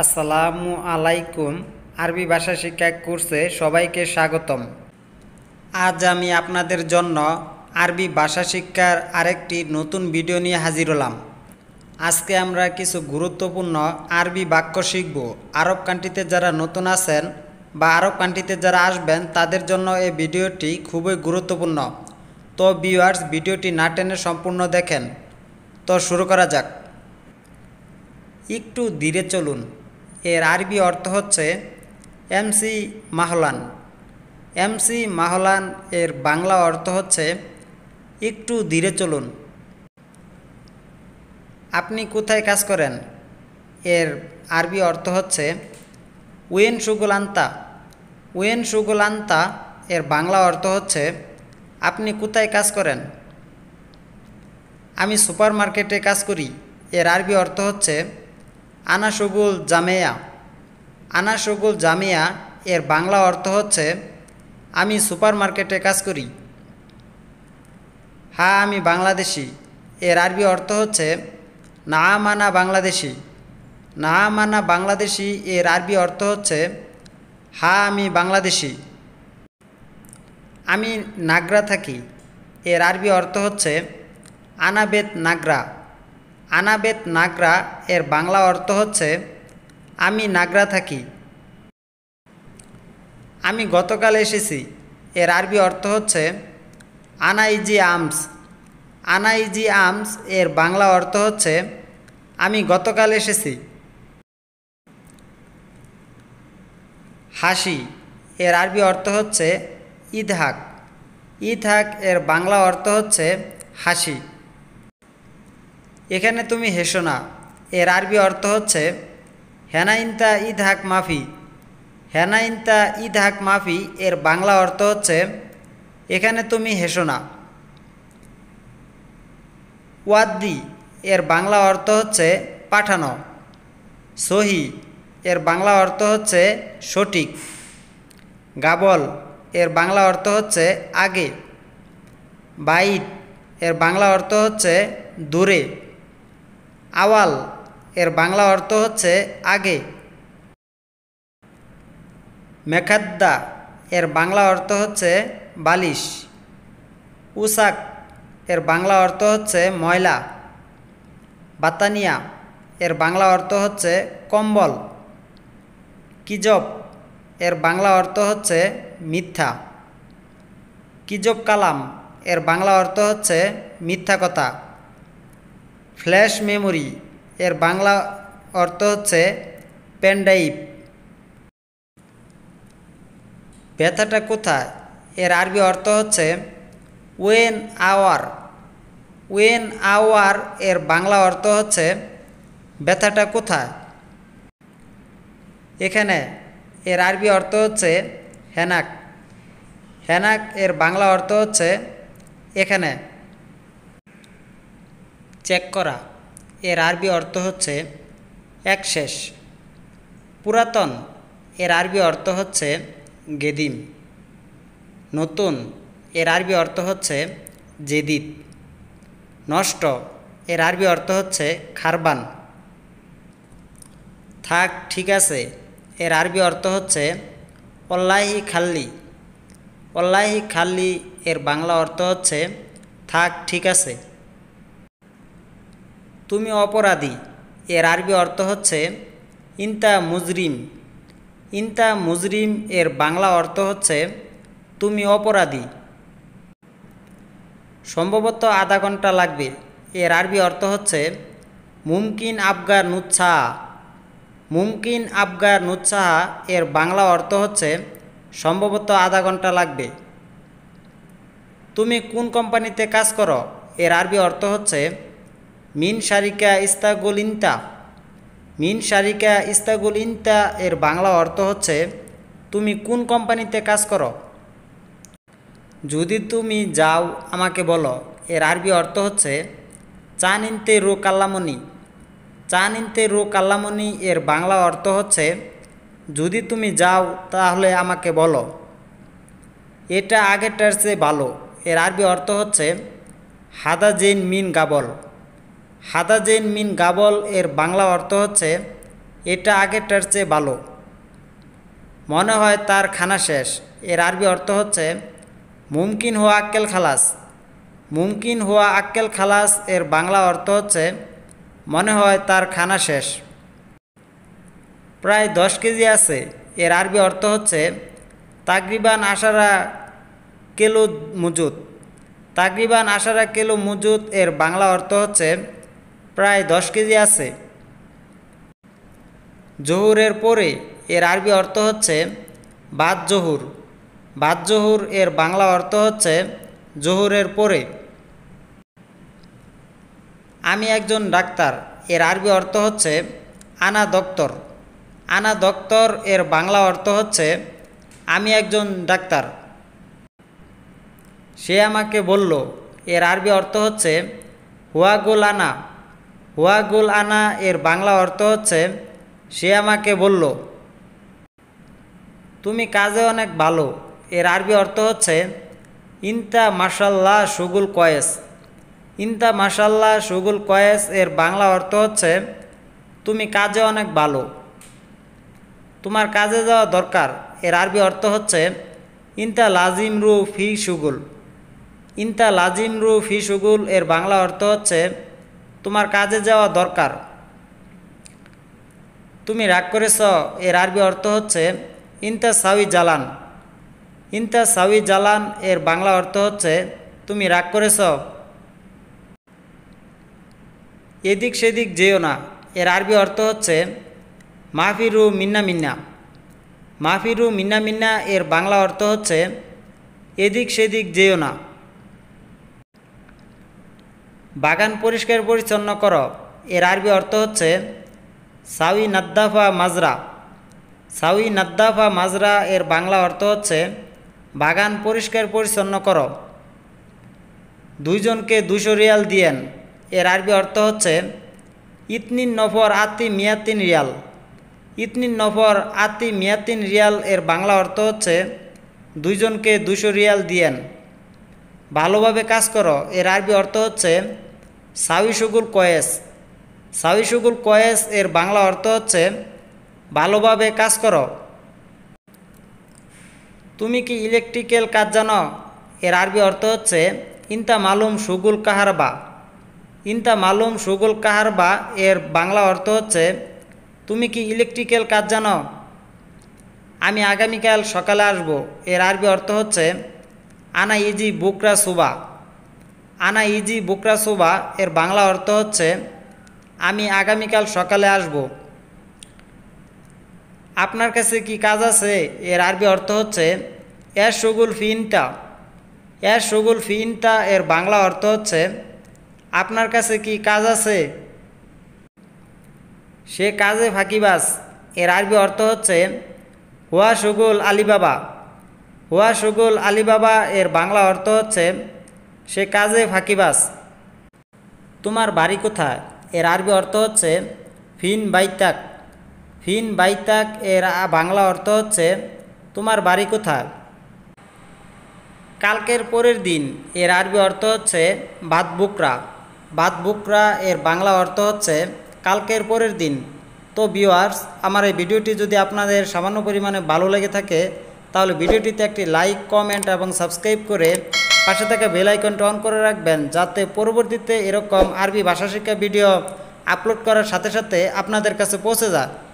আসসালামু আলাইকুম আরবি ভাষা শিক্ষা কোর্সে সবাইকে স্বাগতম আজ আমি আপনাদের জন্য আরবি ভাষা শিক্ষার আরেকটি নতুন ভিডিও নিয়ে হাজির হলাম আজকে আমরা কিছু গুরুত্বপূর্ণ আরবি বাক্য শিখব আরব কান্ট্রিতে যারা নতুন আছেন বা আরব কান্ট্রিতে যারা আসবেন তাদের জন্য এই ভিডিওটি খুবই গুরুত্বপূর্ণ তো ভিউয়ার্স ভিডিওটি না টেনে সম্পূর্ণ দেখেন তো শুরু করা যাক একটু ধীরে চলুন এর আরবি অর্থ হচ্ছে এমসি মাহলান এমসি মাহলান এর বাংলা অর্থ হচ্ছে একটু ধীরে চলুন আপনি কোথায় কাজ করেন এর আরবি অর্থ হচ্ছে ওয়েন সুগুলান্তা উইন সুগুলান্তা এর বাংলা অর্থ হচ্ছে আপনি কোথায় কাজ করেন আমি সুপার মার্কেটে কাজ করি এর আরবি অর্থ হচ্ছে আনাসুগুল জামেয়া আনাসুগুল জামিয়া এর বাংলা অর্থ হচ্ছে আমি সুপার মার্কেটে কাজ করি হা হ্যাঁ, আমি বাংলাদেশি এর আরবি অর্থ হচ্ছে না মানা বাংলাদেশি না মানা বাংলাদেশি এর আরবি অর্থ হচ্ছে হা হ্যাঁ, আমি বাংলাদেশি আমি নাগরা থাকি এর আরবি অর্থ হচ্ছে আনাবেত নাগরা আনাবেত নাগরা এর বাংলা অর্থ হচ্ছে আমি নাগরা থাকি আমি গতকাল এসেছি এর আরবি অর্থ হচ্ছে আনাইজি আমস আনাইজি আমস এর বাংলা অর্থ হচ্ছে আমি গতকাল এসেছি হাসি এর আরবি অর্থ হচ্ছে ইদহাক ইদহাক এর বাংলা অর্থ হচ্ছে হাসি এখানে তুমি হেসো না এর আরবি অর্থ হচ্ছে হেনাইন্তা ইদ হাক মাফি হেনাইন্তা ইদ হাক মাফি এর বাংলা অর্থ হচ্ছে এখানে তুমি হেসো না ওয়াদ্দি এর বাংলা অর্থ হচ্ছে পাঠানো সহি এর বাংলা অর্থ হচ্ছে সঠিক গাবল এর বাংলা অর্থ হচ্ছে আগে বাইট এর বাংলা অর্থ হচ্ছে দূরে আওয়াল এর বাংলা অর্থ হচ্ছে আগে মেখাদ্দা এর বাংলা অর্থ হচ্ছে বালিশ উসাক এর বাংলা অর্থ হচ্ছে ময়লা বাতানিয়া এর বাংলা অর্থ হচ্ছে কম্বল কিজব এর বাংলা অর্থ হচ্ছে মিথ্যা কিজব কালাম এর বাংলা অর্থ হচ্ছে মিথ্যা কথা ফ্ল্যাশ মেমোরি এর বাংলা অর্থ হচ্ছে পেনড্রাইভ ব্যথাটা কোথায় এর আরবি অর্থ হচ্ছে ওয়েন আওয়ার ওয়েন আওয়ার এর বাংলা অর্থ হচ্ছে ব্যথাটা কোথায় এখানে এর আরবি অর্থ হচ্ছে হেনাক হেনাক এর বাংলা অর্থ হচ্ছে এখানে চেক করা এর আরবি অর্থ হচ্ছে এক শেষ পুরাতন এর আরবি অর্থ হচ্ছে গেদিম নতুন এর আরবি অর্থ হচ্ছে জেদিত নষ্ট এর আরবি অর্থ হচ্ছে খারবান থাক ঠিক আছে এর আরবি অর্থ হচ্ছে অল্লাহি খাল্লি অল্লাহি খাল্লি এর বাংলা অর্থ হচ্ছে থাক ঠিক আছে তুমি অপরাধী এর আরবি অর্থ হচ্ছে ইন্তা মুজরিম ইনতা মুজরিম এর বাংলা অর্থ হচ্ছে তুমি অপরাধী সম্ভবত আধা ঘন্টা লাগবে এর আরবি অর্থ হচ্ছে মুমকিন আবগার নুৎসাহা মুমকিন আবগার নুৎসাহা এর বাংলা অর্থ হচ্ছে সম্ভবত আধা ঘন্টা লাগবে তুমি কোন কোম্পানিতে কাজ করো এর আরবি অর্থ হচ্ছে মিন সারিকা ইস্তাগুল ইন্তা মিন সারিকা ইস্তাগুল ইন্তা এর বাংলা অর্থ হচ্ছে তুমি কোন কোম্পানিতে কাজ করো যদি তুমি যাও আমাকে বলো এর আরবি অর্থ হচ্ছে চা নিনতে রো কাল্লামণি চা নিনতে রো কাল্লামণি এর বাংলা অর্থ হচ্ছে যদি তুমি যাও তাহলে আমাকে বলো এটা আগেরটার চেয়ে ভালো এর আরবি অর্থ হচ্ছে হাদা জেন মিন গাবল হাদাজেন মিন গাবল এর বাংলা অর্থ হচ্ছে এটা আগেরটার চেয়ে ভালো মনে হয় তার খানা শেষ এর আরবি অর্থ হচ্ছে মুমকিন হওয়া আক্কেল খালাস মুমকিন হওয়া আক্কেল খালাস এর বাংলা অর্থ হচ্ছে মনে হয় তার খানা শেষ প্রায় দশ কেজি আছে এর আরবি অর্থ হচ্ছে তাগরিবান আশারা কেলো মজুত তাগরিবান আশারা কেলো মজুত এর বাংলা অর্থ হচ্ছে প্রায় দশ কেজি আছে জহুরের পরে এর আরবি অর্থ হচ্ছে বাদ জহুর বাদ জহুর এর বাংলা অর্থ হচ্ছে জহুরের পরে আমি একজন ডাক্তার এর আরবি অর্থ হচ্ছে আনা দপ্তর আনা দপ্তর এর বাংলা অর্থ হচ্ছে আমি একজন ডাক্তার সে আমাকে বলল এর আরবি অর্থ হচ্ছে হুয়াগুল আনা ওয়াগুল আনা এর বাংলা অর্থ হচ্ছে সে আমাকে বলল তুমি কাজে অনেক ভালো এর আরবি অর্থ হচ্ছে ইনতা মাসাল্লাহ সুগুল কয়েস ইনতা মাসাল্লাহ সুগুল কয়েস এর বাংলা অর্থ হচ্ছে তুমি কাজে অনেক ভালো তোমার কাজে যাওয়া দরকার এর আরবি অর্থ হচ্ছে ইন্তা লাজিম রু ফি সুগুল ইনতা লাজিম রু ফি সুগুল এর বাংলা অর্থ হচ্ছে তোমার কাজে যাওয়া দরকার তুমি রাগ করেছ এর আরবি অর্থ হচ্ছে ইন্তা সাউই জালান ইন্তা সাউই জালান এর বাংলা অর্থ হচ্ছে তুমি রাগ করেছ এদিক সেদিক যেও না এর আরবি অর্থ হচ্ছে মাহফিরু মিন্না মিন্না মাহফিরু মিন্না মিন্না এর বাংলা অর্থ হচ্ছে এদিক সেদিক যেও না বাগান পরিষ্কার পরিচ্ছন্ন কর এর আরবি অর্থ হচ্ছে সাউই নাদ্দাফা মাজরা সাউই নাদ্দাফা মাজরা এর বাংলা অর্থ হচ্ছে বাগান পরিষ্কার পরিচ্ছন্ন কর দুইজনকে দুশো রিয়াল দিয়েন এর আরবি অর্থ হচ্ছে ইতনিন নফর আতি মিয়াতিন রিয়াল ইতনিন নফর আতি মিয়াতিন রিয়াল এর বাংলা অর্থ হচ্ছে দুইজনকে দুশো রিয়াল দিয়েন ভালোভাবে কাজ করো এর আরবি অর্থ হচ্ছে সাউিসুগুল কয়েস সাউিসুগুল কয়েস এর বাংলা অর্থ হচ্ছে ভালোভাবে কাজ করো তুমি কি ইলেকট্রিক্যাল কাজ জানো এর আরবি অর্থ হচ্ছে ইনতা মালুম সুগুল কাহারবা ইনতা মালুম সুগুল কাহারবা এর বাংলা অর্থ হচ্ছে তুমি কি ইলেকট্রিক্যাল কাজ জানো আমি আগামীকাল সকালে আসব এর আরবি অর্থ হচ্ছে আনা ইজি বুকরা সুবা আনা ইজি বুকরা সুবা এর বাংলা অর্থ হচ্ছে আমি আগামীকাল সকালে আসব আপনার কাছে কি কাজ আছে এর আরবি অর্থ হচ্ছে এর সুগুল ফিনটা এর সুগুল ফিনটা এর বাংলা অর্থ হচ্ছে আপনার কাছে কি কাজ আছে সে কাজে ফাঁকিবাস এর আরবি অর্থ হচ্ছে হুয়া সুগুল আলিবাবা হুয়া সুগুল আলিবাবা এর বাংলা অর্থ হচ্ছে সে কাজে ফাঁকিবাস তোমার বাড়ি কোথায় এর আরবি অর্থ হচ্ছে ফিন বাইতাক ফিন বাইতাক এর বাংলা অর্থ হচ্ছে তোমার বাড়ি কোথায় কালকের পরের দিন এর আরবি অর্থ হচ্ছে বুকরা বাদ বুকরা এর বাংলা অর্থ হচ্ছে কালকের পরের দিন তো ভিওয়ার্স আমার এই ভিডিওটি যদি আপনাদের সামান্য পরিমাণে ভালো লেগে থাকে তাহলে ভিডিওটিতে একটি লাইক কমেন্ট এবং সাবস্ক্রাইব করে পাশে থাকা বেল আইকনটা অন করে রাখবেন যাতে পরবর্তীতে এরকম আরবি ভাষা শিক্ষা ভিডিও আপলোড করার সাথে সাথে আপনাদের কাছে পৌঁছে যায়